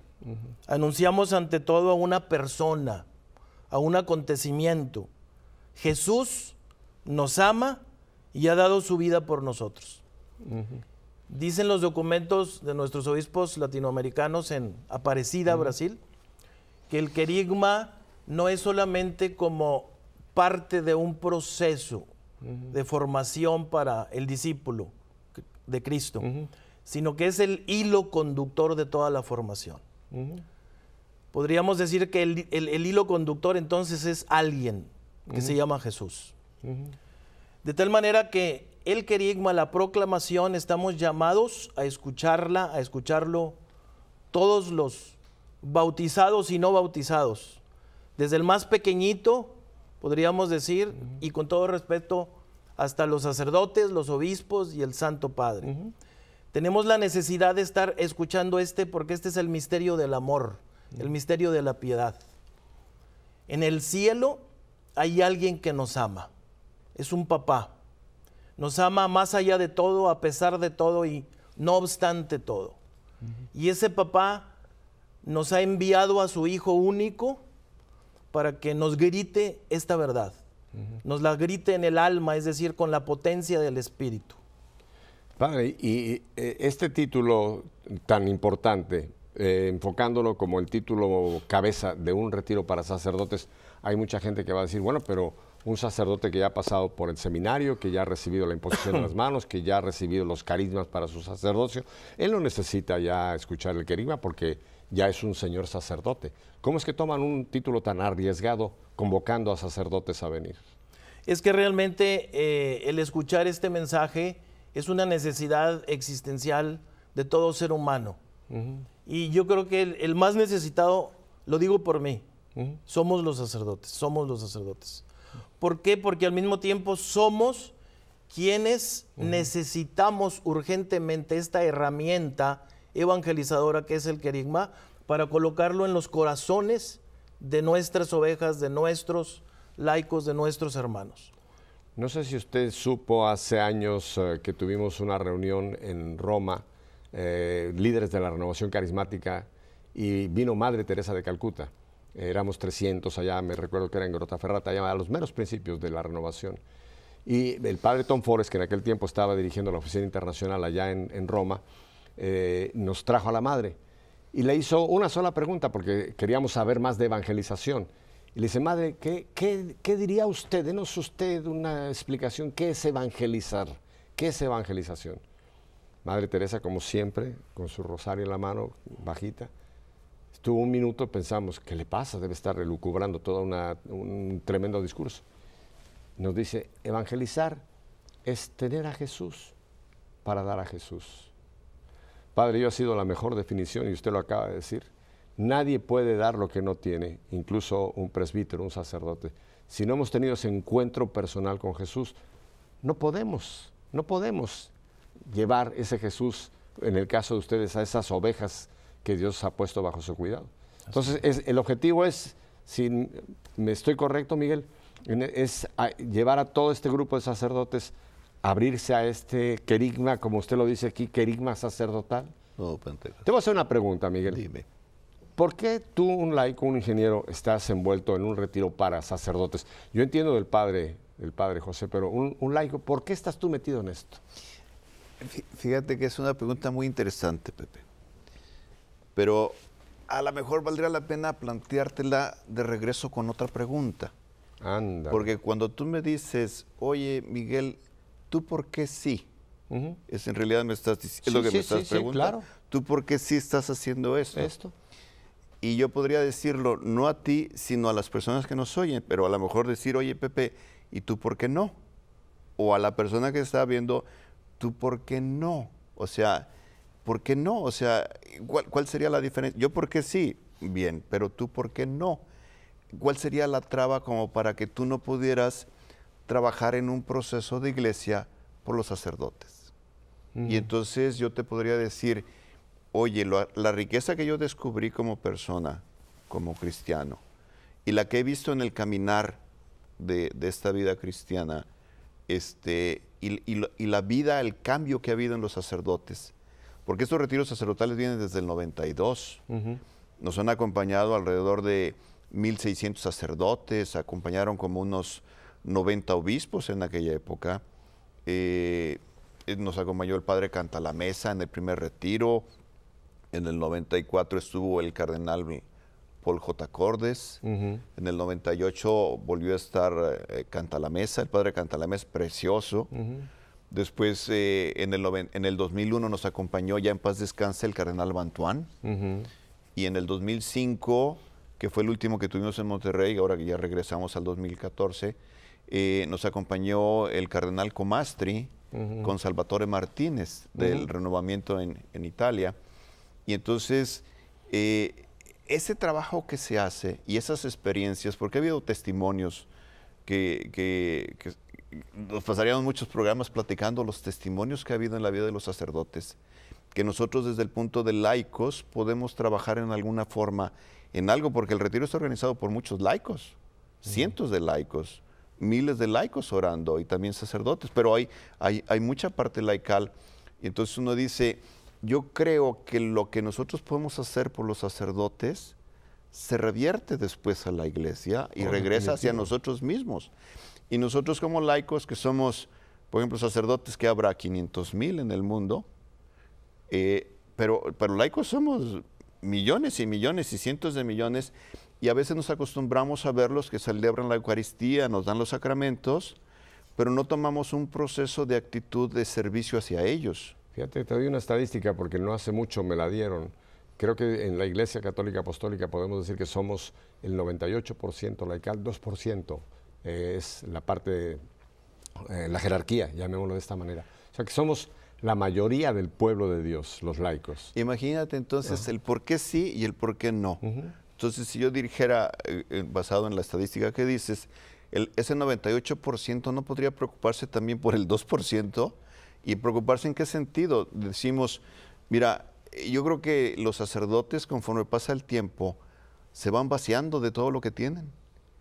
Anunciamos ante todo a una persona, a un acontecimiento. Jesús nos ama y ha dado su vida por nosotros. Dicen los documentos de nuestros obispos latinoamericanos en Aparecida, Brasil, que el querigma no es solamente como parte de un proceso de formación para el discípulo de Cristo, sino que es el hilo conductor de toda la formación podríamos decir que el, hilo conductor entonces es alguien que se llama Jesús. De tal manera que el querigma, la proclamación, estamos llamados a escucharla, a escucharlo todos los bautizados y no bautizados, desde el más pequeñito, podríamos decir, y con todo respeto, hasta los sacerdotes, los obispos y el Santo Padre. Tenemos la necesidad de estar escuchando este porque este es el misterio del amor el misterio de la piedad. En el cielo hay alguien que nos ama, es un papá. Nos ama más allá de todo, a pesar de todo y no obstante todo. Y ese papá nos ha enviado a su Hijo único para que nos grite esta verdad, nos la grite en el alma, es decir, con la potencia del Espíritu. Padre, y eh, este título tan importante, eh, enfocándolo como el título cabeza de un retiro para sacerdotes, hay mucha gente que va a decir, bueno, pero un sacerdote que ya ha pasado por el seminario, que ya ha recibido la imposición de las <laughs> manos, que ya ha recibido los carismas para su sacerdocio, él no necesita ya escuchar el querigma porque ya es un señor sacerdote. ¿Cómo es que toman un título tan arriesgado convocando a sacerdotes a venir? Es que realmente eh, el escuchar este mensaje es una necesidad existencial de todo ser humano. Y yo creo que el, más necesitado, lo digo por mí, somos los sacerdotes, somos los sacerdotes. ¿Por qué? Porque al mismo tiempo somos quienes necesitamos urgentemente esta herramienta evangelizadora que es el querigma para colocarlo en los corazones de nuestras ovejas, de nuestros laicos, de nuestros hermanos. No sé si usted supo hace años eh, que tuvimos una reunión en Roma eh, líderes de la renovación carismática y vino Madre Teresa de Calcuta. Éramos 300 allá, me recuerdo que era en Grotaferrata, allá a los meros principios de la renovación. Y el padre Tom Forrest, que en aquel tiempo estaba dirigiendo la oficina internacional allá en, Roma, eh, nos trajo a la madre y le hizo una sola pregunta porque queríamos saber más de evangelización. Y le dice, madre, ¿qué, qué diría usted? Denos usted una explicación. ¿Qué es evangelizar? ¿Qué es evangelización? Madre Teresa, como siempre, con su rosario en la mano, bajita. Estuvo un minuto, pensamos, ¿qué le pasa? Debe estar relucubrando todo un tremendo discurso. Nos dice, evangelizar es tener a Jesús para dar a Jesús. Padre, yo ha sido la mejor definición y usted lo acaba de decir. Nadie puede dar lo que no tiene, incluso un presbítero, un sacerdote. Si no hemos tenido ese encuentro personal con Jesús, no podemos, no podemos llevar ese Jesús, en el caso de ustedes, a esas ovejas que Dios ha puesto bajo su cuidado. Entonces, el objetivo es, si me estoy correcto, Miguel, e, es llevar a todo este grupo de sacerdotes a abrirse a este querigma, como usted lo dice aquí, querigma sacerdotal. Te voy a hacer una pregunta, Miguel. Dime. ¿Por qué tú, un laico, un ingeniero, estás envuelto en un retiro para sacerdotes? Yo entiendo del padre, el padre José, pero un, un laico, ¿por qué estás tú metido en esto? Fíjate que es una pregunta muy interesante, Pepe. Pero a lo mejor valdría la pena planteártela de regreso con otra pregunta. Anda. Porque cuando tú me dices, oye, Miguel, ¿tú por qué sí? Es en realidad me estás diciendo lo que me estás Claro. ¿Tú por qué sí estás haciendo esto? Esto. Y yo podría decirlo no a ti, sino a las personas que nos oyen, pero a lo mejor decir, oye, Pepe, ¿y tú por qué no? O a la persona que está viendo, ¿tú por qué no? O sea, ¿por qué no? O sea, ¿cuál, sería la diferencia? Yo porque sí, bien, pero tú por qué no? ¿Cuál sería la traba como para que tú no pudieras trabajar en un proceso de iglesia por los sacerdotes? Y entonces yo te podría decir, oye, la riqueza que yo descubrí como persona, como cristiano, y la que he visto en el caminar de, de esta vida cristiana, este, y, la vida, el cambio que ha habido en los sacerdotes. Porque estos retiros sacerdotales vienen desde el 92. Nos han acompañado alrededor de 1.600 sacerdotes, acompañaron como unos 90 obispos en aquella época. Eh, eh, nos acompañó el padre mesa en el primer retiro. En el 94 estuvo el cardenal Paul J. Cordes. En el 98 volvió a estar eh, mesa el padre Cantalamesa, precioso. Después, eh, en, el en el 2001 nos acompañó, ya en paz descanse, el cardenal Bantuán. Y en el 2005, que fue el último que tuvimos en Monterrey, ahora que ya regresamos al 2014, eh, nos acompañó el cardenal Comastri con Salvatore Martínez del renovamiento en, Italia. Y entonces eh, ese trabajo que se hace y esas experiencias, porque ha habido testimonios que, nos pasaríamos muchos programas platicando los testimonios que ha habido en la vida de los sacerdotes, que nosotros desde el punto de laicos podemos trabajar en alguna forma en algo, porque el retiro está organizado por muchos laicos, cientos de laicos, miles de laicos orando y también sacerdotes, pero hay, hay, hay mucha parte laical. Y entonces uno dice, yo creo que lo que nosotros podemos hacer por los sacerdotes se revierte después a la iglesia y regresa hacia nosotros mismos. Y nosotros como laicos que somos, por ejemplo, sacerdotes que habrá 500 mil en el mundo, eh, pero, pero laicos somos millones y millones y cientos de millones y a veces nos acostumbramos a verlos que celebran la Eucaristía, nos dan los sacramentos, pero no tomamos un proceso de actitud de servicio hacia ellos. Fíjate, te doy una estadística porque no hace mucho me la dieron. Creo que en la Iglesia Católica Apostólica podemos decir que somos el 98% laical, 2% eh, es la parte, eh, la jerarquía, llamémoslo de esta manera. O sea que somos la mayoría del pueblo de Dios, los laicos. Imagínate entonces ah. el por qué sí y el por qué no. Entonces, si yo dirigiera, eh, basado en la estadística que dices, el, ese 98% no podría preocuparse también por el 2%. ¿Y preocuparse en qué sentido? Decimos, mira, yo creo que los sacerdotes conforme pasa el tiempo se van vaciando de todo lo que tienen,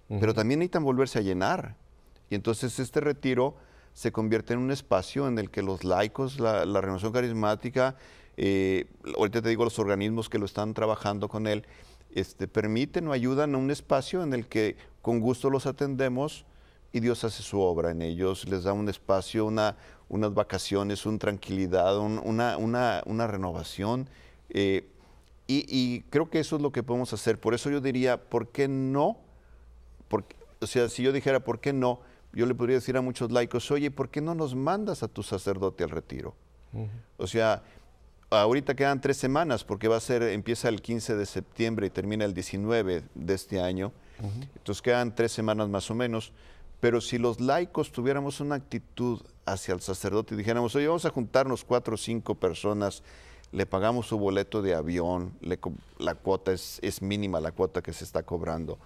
pero también necesitan volverse a llenar. Y entonces este retiro se convierte en un espacio en el que los laicos, la, renovación carismática, eh, ahorita te digo los organismos que lo están trabajando con él, este, permiten o ayudan a un espacio en el que con gusto los atendemos, y Dios hace su obra en ellos, les da un espacio, una, unas vacaciones, una tranquilidad, una, una, renovación. Eh, y, creo que eso es lo que podemos hacer. Por eso yo diría, ¿por qué no? o sea, si yo dijera, ¿por qué no? Yo le podría decir a muchos laicos, oye, ¿por qué no nos mandas a tu sacerdote al retiro? O sea, ahorita quedan tres semanas porque va a ser, empieza el 15 de septiembre y termina el 19 de este año. Entonces quedan tres semanas más o menos. Pero si los laicos tuviéramos una actitud hacia el sacerdote y dijéramos, oye, vamos a juntarnos cuatro o cinco personas, le pagamos su boleto de avión, la cuota es, mínima, la cuota que se está cobrando.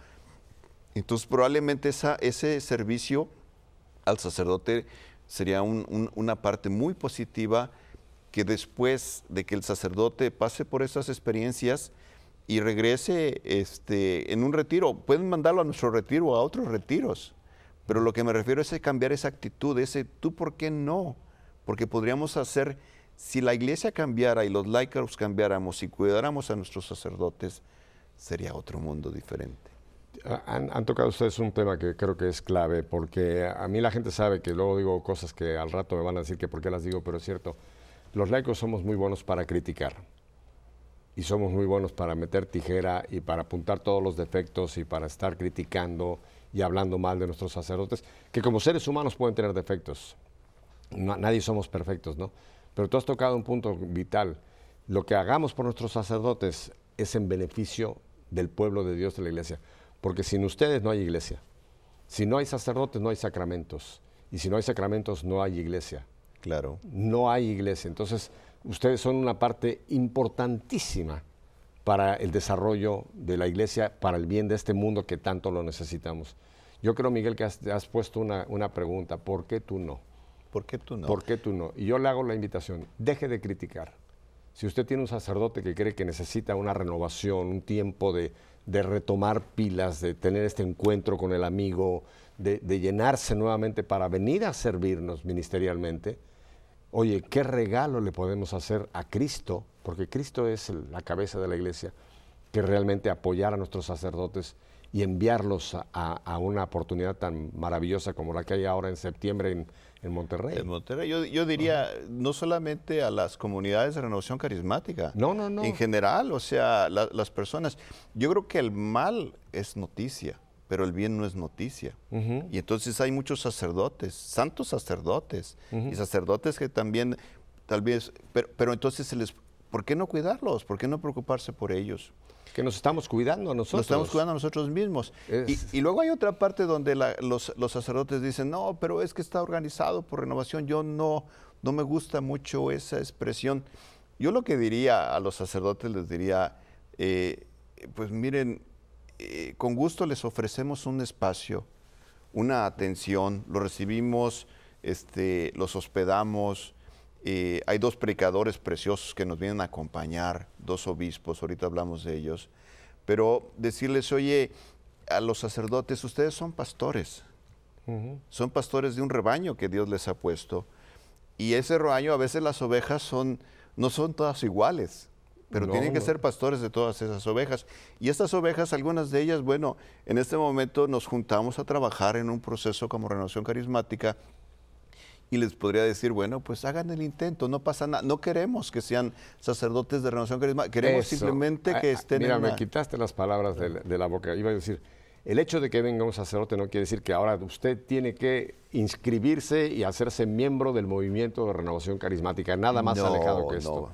Entonces probablemente esa, ese servicio al sacerdote sería una parte muy positiva que después de que el sacerdote pase por esas experiencias y regrese este, en un retiro, pueden mandarlo a nuestro retiro o a otros retiros pero lo que me refiero es cambiar esa actitud, ese tú por qué no. Porque podríamos hacer, si la iglesia cambiara y los laicos cambiáramos y cuidáramos a nuestros sacerdotes, sería otro mundo diferente. Ah, han, han, tocado ustedes un tema que creo que es clave, porque a mí la gente sabe que luego digo cosas que al rato me van a decir que por qué las digo, pero es cierto, los laicos somos muy buenos para criticar y somos muy buenos para meter tijera y para apuntar todos los defectos y para estar criticando y hablando mal de nuestros sacerdotes, que como seres humanos pueden tener defectos. nadie somos perfectos, ¿no? Pero tú has tocado un punto vital. Lo que hagamos por nuestros sacerdotes es en beneficio del pueblo de Dios de la iglesia, porque sin ustedes no hay iglesia. Si no hay sacerdotes, no hay sacramentos. Y si no hay sacramentos, no hay iglesia. Claro. No hay iglesia. Entonces, ustedes son una parte importantísima para el desarrollo de la iglesia, para el bien de este mundo que tanto lo necesitamos. Yo creo, Miguel, que has, puesto una, pregunta, ¿por qué tú no? ¿Por qué tú no? ¿Por qué tú no? Y yo le hago la invitación, deje de criticar. Si usted tiene un sacerdote que cree que necesita una renovación, un tiempo de, retomar pilas, de tener este encuentro con el amigo, de, de llenarse nuevamente para venir a servirnos ministerialmente, oye, ¿qué regalo le podemos hacer a Cristo? Porque Cristo es la cabeza de la iglesia, que realmente apoyar a nuestros sacerdotes y enviarlos a, una oportunidad tan maravillosa como la que hay ahora en septiembre en, Monterrey. En Monterrey, yo, diría no solamente a las comunidades de renovación carismática. No, no, no. En general, o sea, las personas. Yo creo que el mal es noticia pero el bien no es noticia. Y entonces hay muchos sacerdotes, santos sacerdotes, y sacerdotes que también, tal vez, pero, entonces se les, ¿por qué no cuidarlos? ¿Por qué no preocuparse por ellos? Que nos estamos cuidando a nosotros. Nos estamos cuidando a nosotros mismos. Y, luego hay otra parte donde los, los, sacerdotes dicen, no, pero es que está organizado por renovación, yo no, no me gusta mucho esa expresión. Yo lo que diría a los sacerdotes les diría, eh, pues miren, eh, con gusto les ofrecemos un espacio, una atención, lo recibimos, este, los hospedamos. Eh, hay dos predicadores preciosos que nos vienen a acompañar, dos obispos, ahorita hablamos de ellos. Pero decirles, oye, a los sacerdotes, ustedes son pastores, son pastores de un rebaño que Dios les ha puesto. Y ese rebaño, a veces las ovejas son, no son todas iguales pero tienen que ser pastores de todas esas ovejas. Y estas ovejas, algunas de ellas, bueno, en este momento nos juntamos a trabajar en un proceso como renovación carismática y les podría decir, bueno, pues hagan el intento, no pasa nada, no queremos que sean sacerdotes de renovación carismática, queremos simplemente que ah, ah, estén... Mira, me quitaste las palabras de la, boca, iba a decir, el hecho de que venga un sacerdote no quiere decir que ahora usted tiene que inscribirse y hacerse miembro del movimiento de renovación carismática, nada más alejado que esto.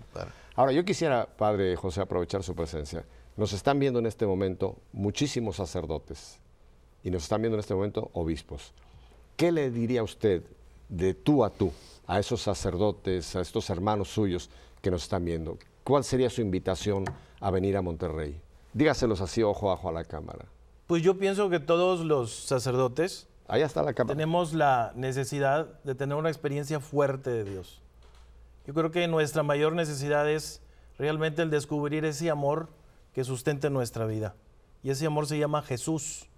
Ahora, yo quisiera, Padre José, aprovechar su presencia. Nos están viendo en este momento muchísimos sacerdotes y nos están viendo en este momento obispos. ¿Qué le diría usted de tú a tú a esos sacerdotes, a estos hermanos suyos que nos están viendo? ¿Cuál sería su invitación a venir a Monterrey? Dígaselos así ojo a ojo a la cámara. Pues yo pienso que todos los sacerdotes tenemos la necesidad de tener una experiencia fuerte de Dios. Yo creo que nuestra mayor necesidad es realmente el descubrir ese amor que sustente nuestra vida. Y ese amor se llama Jesús,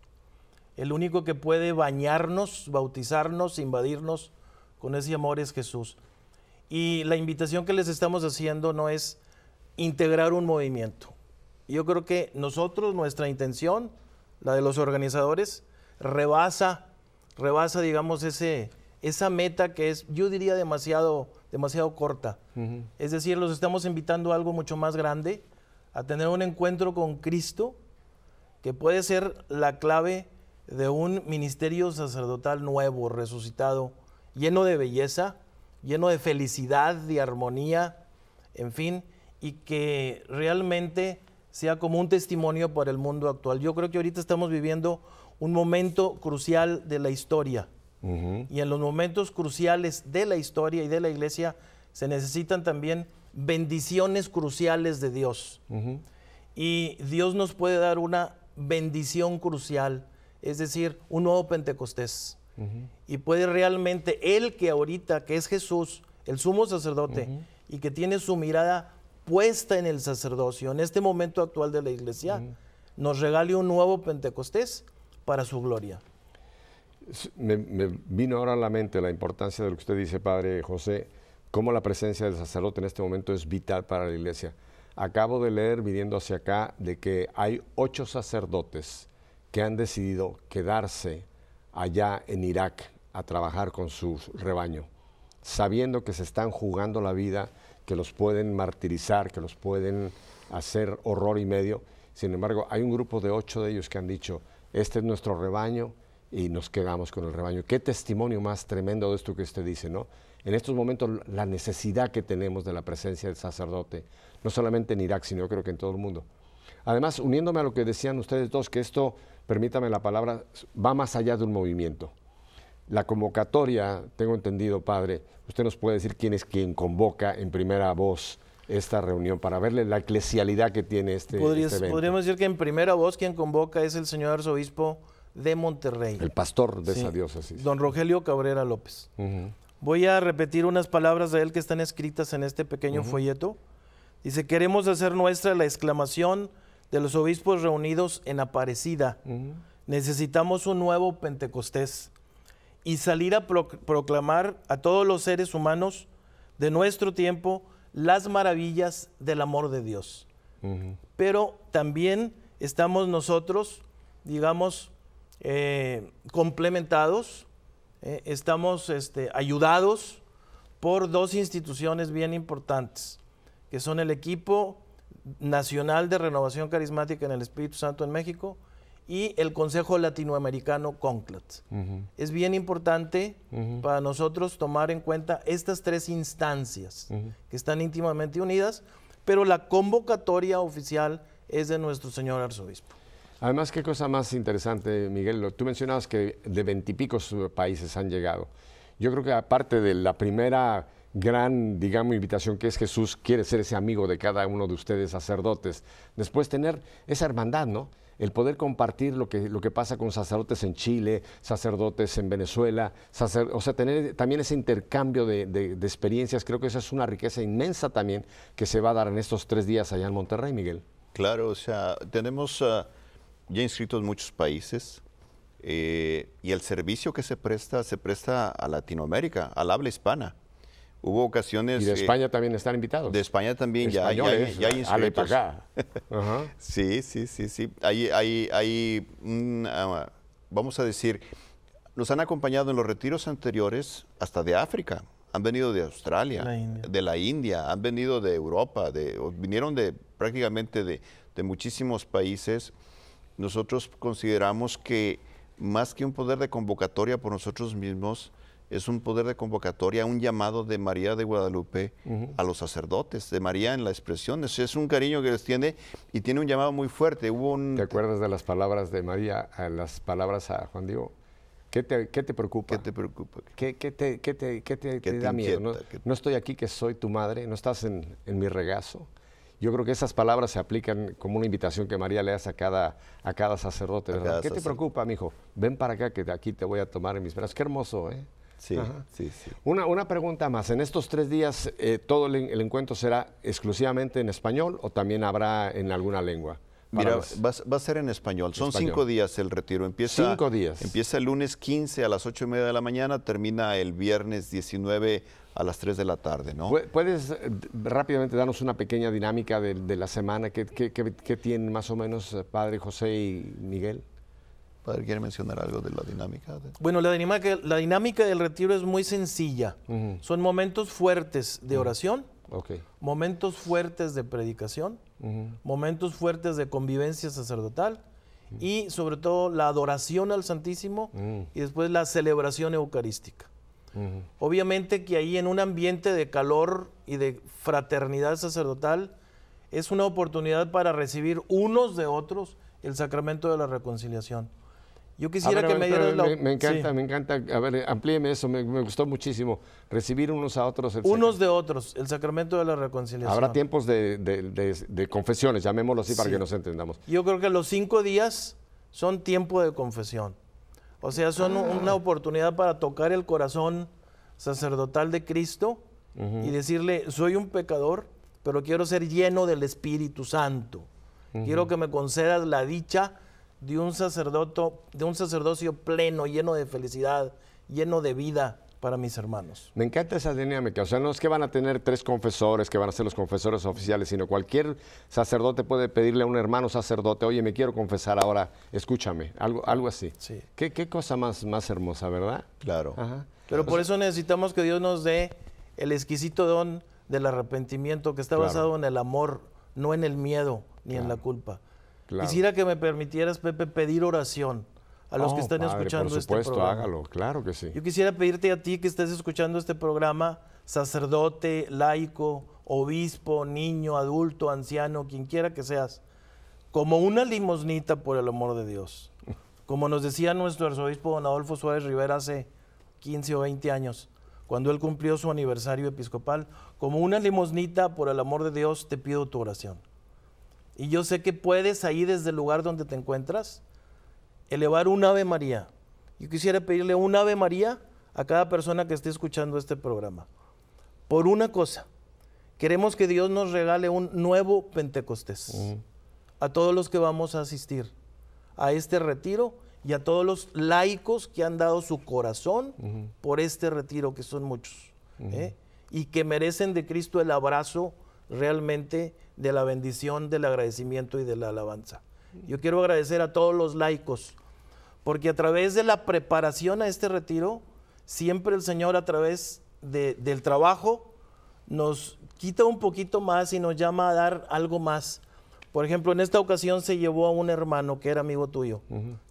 el único que puede bañarnos, bautizarnos, invadirnos con ese amor es Jesús. Y la invitación que les estamos haciendo no es integrar un movimiento. Yo creo que nosotros, nuestra intención, la de los organizadores, rebasa, rebasa, digamos, ese, esa meta que es, yo diría, demasiado, demasiado corta. Es decir, los estamos invitando a algo mucho más grande, a tener un encuentro con Cristo, que puede ser la clave de un ministerio sacerdotal nuevo, resucitado, lleno de belleza, lleno de felicidad, de armonía, en fin, y que realmente sea como un testimonio para el mundo actual. Yo creo que ahorita estamos viviendo un momento crucial de la historia. Y en los momentos cruciales de la historia y de la iglesia se necesitan también bendiciones cruciales de Dios. Y Dios nos puede dar una bendición crucial, es decir, un nuevo Pentecostés. Y puede realmente Él que ahorita, que es Jesús, el sumo sacerdote, y que tiene su mirada puesta en el sacerdocio, en este momento actual de la iglesia, nos regale un nuevo Pentecostés para su gloria. Me, vino ahora a la mente la importancia de lo que usted dice, Padre José, cómo la presencia del sacerdote en este momento es vital para la iglesia. Acabo de leer, viniendo hacia acá, de que hay ocho sacerdotes que han decidido quedarse allá en Irak a trabajar con su rebaño, sabiendo que se están jugando la vida, que los pueden martirizar, que los pueden hacer horror y medio. Sin embargo, hay un grupo de ocho de ellos que han dicho, este es nuestro rebaño, y nos quedamos con el rebaño. Qué testimonio más tremendo de esto que usted dice, ¿no? En estos momentos la necesidad que tenemos de la presencia del sacerdote, no solamente en Irak, sino yo creo que en todo el mundo. Además, uniéndome a lo que decían ustedes dos, que esto, permítame la palabra, va más allá de un movimiento. La convocatoria, tengo entendido, padre, usted nos puede decir quién es quien convoca en primera voz esta reunión para verle la eclesialidad que tiene este, este Podríamos decir que en primera voz quien convoca es el señor arzobispo de Monterrey. El pastor de esa diócesis Don Rogelio Cabrera López. Voy a repetir unas palabras de él que están escritas en este pequeño folleto. Dice, queremos hacer nuestra la exclamación de los obispos reunidos en Aparecida. Necesitamos un nuevo Pentecostés y salir a proclamar a todos los seres humanos de nuestro tiempo las maravillas del amor de Dios. Pero también estamos nosotros, digamos, eh, complementados, eh, estamos este, ayudados por dos instituciones bien importantes, que son el equipo nacional de renovación carismática en el Espíritu Santo en México y el Consejo Latinoamericano CONCLAT. Es bien importante para nosotros tomar en cuenta estas tres instancias que están íntimamente unidas, pero la convocatoria oficial es de nuestro señor arzobispo. Además, qué cosa más interesante, Miguel. Tú mencionabas que de veintipicos países han llegado. Yo creo que aparte de la primera gran, digamos, invitación que es Jesús, quiere ser ese amigo de cada uno de ustedes sacerdotes. Después tener esa hermandad, ¿no? El poder compartir lo que, lo que pasa con sacerdotes en Chile, sacerdotes en Venezuela, o sea, tener también ese intercambio de, experiencias, creo que esa es una riqueza inmensa también que se va a dar en estos tres días allá en Monterrey, Miguel. Claro, o sea, tenemos... Ah, ya inscritos en muchos países eh, y el servicio que se presta se presta a Latinoamérica, al habla hispana. Hubo ocasiones... Y de España también están invitados. De España también, ya, ya, inscritos. Para <laughs> acá. sí, sí, sí, sí. Hay, hay, hay ah, vamos a decir, nos han acompañado en los retiros anteriores hasta de África. Han venido de Australia, de la India, han venido de Europa, de, vinieron de prácticamente de, de muchísimos países. Nosotros consideramos que más que un poder de convocatoria por nosotros mismos, es un poder de convocatoria, un llamado de María de Guadalupe a los sacerdotes, de María en la expresión. Es, un cariño que les tiene y tiene un llamado muy fuerte. un... ¿Te acuerdas de las palabras de María, las palabras a Juan Diego? ¿Qué te, preocupa? ¿Qué te da miedo? ¿no? estoy aquí que soy tu madre, no estás en mi regazo. Yo creo que esas palabras se aplican como una invitación que María le hace a cada, a cada sacerdote, ¿Qué te preocupa, mijo? Ven para acá que aquí te voy a tomar en mis brazos. Qué hermoso, ¿eh? Sí, sí, sí. Una, una, pregunta más. En estos tres días, eh, ¿todo el, encuentro será exclusivamente en español o también habrá en alguna lengua? Mira, va, a ser en español. Son cinco días el retiro. Empieza, cinco días. Empieza el lunes 15 a las 8 y media de la mañana, termina el viernes 19 a las 3 de la tarde, ¿no? ¿Puedes eh, rápidamente darnos una pequeña dinámica de, la semana? que tienen más o menos eh, Padre José y Miguel? Padre, ¿quiere mencionar algo de la dinámica? Bueno, la dinámica, la dinámica del retiro es muy sencilla. Son momentos fuertes de oración Momentos fuertes de predicación, momentos fuertes de convivencia sacerdotal y sobre todo la adoración al Santísimo mm. y después la celebración eucarística. Obviamente que ahí en un ambiente de calor y de fraternidad sacerdotal es una oportunidad para recibir unos de otros el sacramento de la reconciliación. Yo quisiera que me dieras Me, encanta, me encanta. A ver, amplíeme eso, me, gustó muchísimo. Recibir unos a otros. unos de otros, el sacramento de la reconciliación. Habrá tiempos de, confesiones, llamémoslo así para que nos entendamos. Yo creo que los cinco días son tiempo de confesión. O sea, son una ah. oportunidad para tocar el corazón sacerdotal de Cristo y decirle, soy un pecador, pero quiero ser lleno del Espíritu Santo. Quiero que me concedas la dicha de un, de un sacerdocio pleno, lleno de felicidad, lleno de vida para mis hermanos. Me encanta esa dinámica. O sea, no es que van a tener tres confesores que van a ser los confesores oficiales, sino cualquier sacerdote puede pedirle a un hermano sacerdote, oye, me quiero confesar ahora, escúchame, algo, algo así. Sí. ¿Qué, cosa más, más hermosa, ¿verdad? Claro. Pero por eso necesitamos que Dios nos dé el exquisito don del arrepentimiento que está basado en el amor, no en el miedo ni en la culpa. Quisiera que me permitieras, Pepe, pedir oración a los que están escuchando por este supuesto, hágalo, claro que sí. Yo quisiera pedirte a ti que estés escuchando este programa, sacerdote, laico, obispo, niño, adulto, anciano, quien quiera que seas, como una limosnita por el amor de Dios. <laughs> Como nos decía nuestro arzobispo don Adolfo Suárez Rivera hace 15 o 20 años, cuando él cumplió su aniversario episcopal, como una limosnita por el amor de Dios te pido tu oración. Y yo sé que puedes ahí desde el lugar donde te encuentras elevar un Ave María. Yo quisiera pedirle un Ave María a cada persona que esté escuchando este programa. Por una cosa, queremos que Dios nos regale un nuevo Pentecostés a todos los que vamos a asistir a este retiro y a todos los laicos que han dado su corazón por este retiro, que son muchos, ¿eh? y que merecen de Cristo el abrazo realmente de la bendición, del agradecimiento y de la alabanza. Yo quiero agradecer a todos los laicos, porque a través de la preparación a este retiro, siempre el Señor a través del trabajo nos quita un poquito más y nos llama a dar algo más. Por ejemplo, en esta ocasión se llevó a un hermano que era amigo tuyo,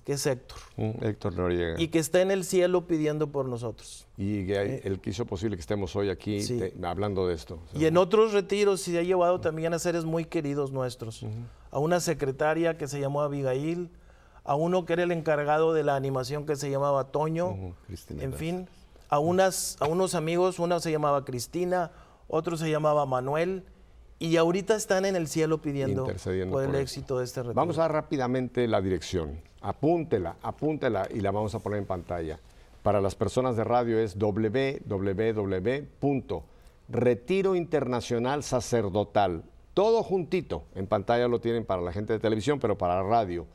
que es Héctor. Héctor Noriega. Y que está en el cielo pidiendo por nosotros. Y que eh, él quiso posible que estemos hoy aquí hablando de esto. y en otros retiros se ha llevado también a seres muy queridos nuestros. A una secretaria que se llamó Abigail, a uno que era el encargado de la animación que se llamaba Toño, en fin, a, unas, a unos amigos, una se llamaba Cristina, otro se llamaba Manuel y ahorita están en el cielo pidiendo por el éxito de este retiro. Vamos a dar rápidamente la dirección. Apúntela, apúntela y la vamos a poner en pantalla. Para las personas de radio es sacerdotal. Todo juntito. En pantalla lo tienen para la gente de televisión, pero para la radio.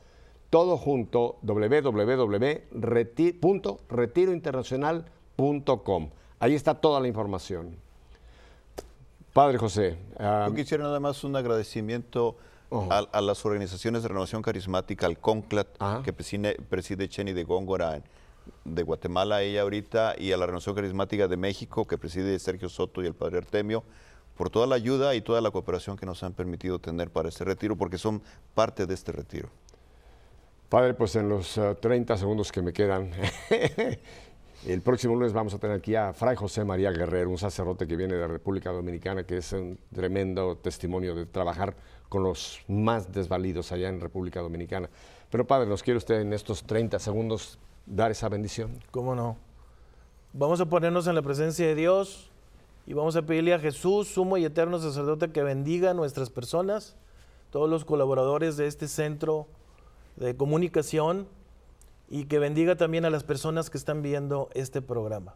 Todo junto, www.retirointernacional.com. Ahí está toda la información. Padre José. Ah, Yo quisiera nada más un agradecimiento a, las organizaciones de renovación carismática, al CONCLAT, que preside, preside, de Góngora de Guatemala, ella ahorita, y a la Renovación Carismática de México, que preside Sergio Soto y el Padre Artemio, por toda la ayuda y toda la cooperación que nos han permitido tener para este retiro, porque son parte de este retiro. Padre, pues en los 30 ah, segundos que me quedan, <laughs> El próximo lunes vamos a tener aquí a Fray José María Guerrero, un sacerdote que viene de la República Dominicana, que es un tremendo testimonio de trabajar con los más desvalidos allá en República Dominicana. Pero padre, ¿nos quiere usted en estos 30 segundos dar esa bendición? ¿Cómo no? Vamos a ponernos en la presencia de Dios y vamos a pedirle a Jesús, sumo y eterno sacerdote, que bendiga a nuestras personas, todos los colaboradores de este centro de comunicación y que bendiga también a las personas que están viendo este programa.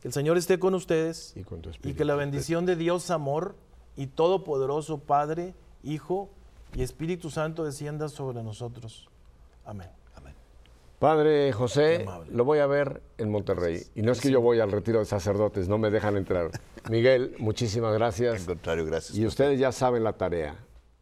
Que el Señor esté con ustedes y, con tu y que la bendición de Dios, amor y todopoderoso Padre, Hijo y Espíritu Santo descienda sobre nosotros. Amén. Amén. Padre José, lo voy a ver en Monterrey. Y no es que yo voy al retiro de sacerdotes, no me dejan entrar. <laughs> Miguel, muchísimas gracias. Al contrario, gracias. Y ustedes ya saben la tarea.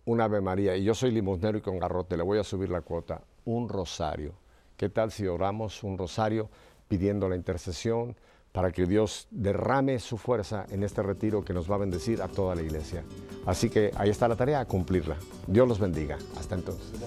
Un Ave María. Y yo soy limosnero y con garrote, le voy a subir la cuota. Un rosario. ¿Qué tal si oramos un rosario pidiendo la intercesión para que Dios derrame su fuerza en este retiro que nos va a bendecir a toda la iglesia? Así que ahí está la tarea, a cumplirla. Dios los bendiga. Hasta entonces.